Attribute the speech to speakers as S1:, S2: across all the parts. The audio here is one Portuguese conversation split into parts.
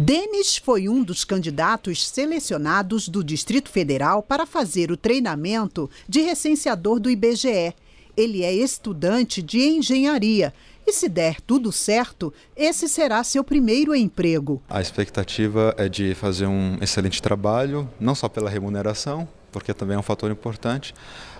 S1: Denis foi um dos candidatos selecionados do Distrito Federal para fazer o treinamento de recenseador do IBGE. Ele é estudante de engenharia e, se der tudo certo, esse será seu primeiro emprego.
S2: A expectativa é de fazer um excelente trabalho, não só pela remuneração, porque também é um fator importante,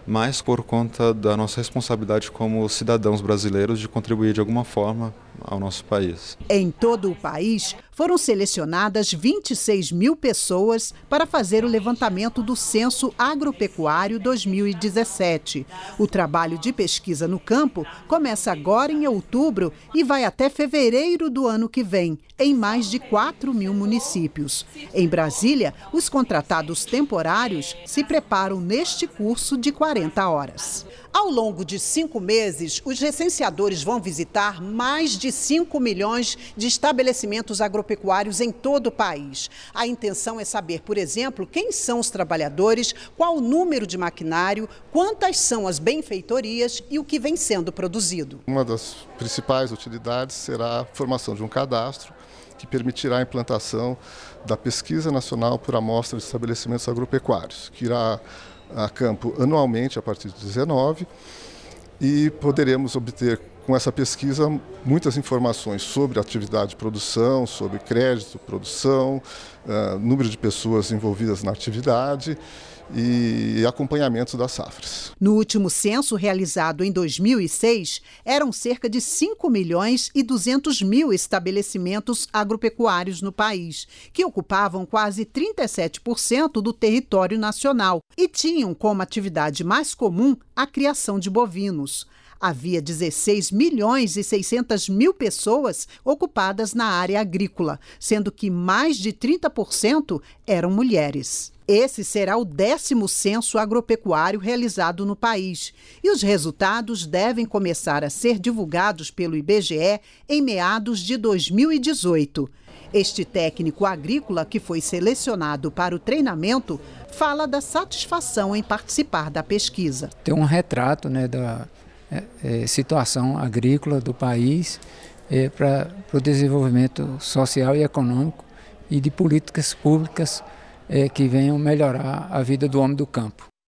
S2: mas por conta da nossa responsabilidade como cidadãos brasileiros de contribuir de alguma forma ao nosso país.
S1: Em todo o país, foram selecionadas 26 mil pessoas para fazer o levantamento do Censo Agropecuário 2017. O trabalho de pesquisa no campo começa agora em outubro e vai até fevereiro do ano que vem, em mais de 4 mil municípios. Em Brasília, os contratados temporários se preparam neste curso de 40 horas. Ao longo de cinco meses, os recenseadores vão visitar mais de 5 milhões de estabelecimentos agropecuários em todo o país. A intenção é saber, por exemplo, quem são os trabalhadores, qual o número de maquinário, quantas são as benfeitorias e o que vem sendo produzido.
S3: Uma das principais utilidades será a formação de um cadastro que permitirá a implantação da Pesquisa Nacional por Amostra de Estabelecimentos Agropecuários, que irá a campo anualmente a partir de 19 e poderemos obter com essa pesquisa muitas informações sobre atividade de produção, sobre crédito, produção, uh, número de pessoas envolvidas na atividade e acompanhamento das safras.
S1: No último censo realizado em 2006, eram cerca de 5 milhões e 200 mil estabelecimentos agropecuários no país, que ocupavam quase 37% do território nacional e tinham como atividade mais comum a criação de bovinos. Havia 16 milhões e 600 mil pessoas ocupadas na área agrícola, sendo que mais de 30% eram mulheres. Esse será o décimo censo agropecuário realizado no país e os resultados devem começar a ser divulgados pelo IBGE em meados de 2018. Este técnico agrícola que foi selecionado para o treinamento fala da satisfação em participar da pesquisa.
S2: Tem um retrato né, da é, é situação agrícola do país é, para o desenvolvimento social e econômico e de políticas públicas é, que venham melhorar a vida do homem do campo.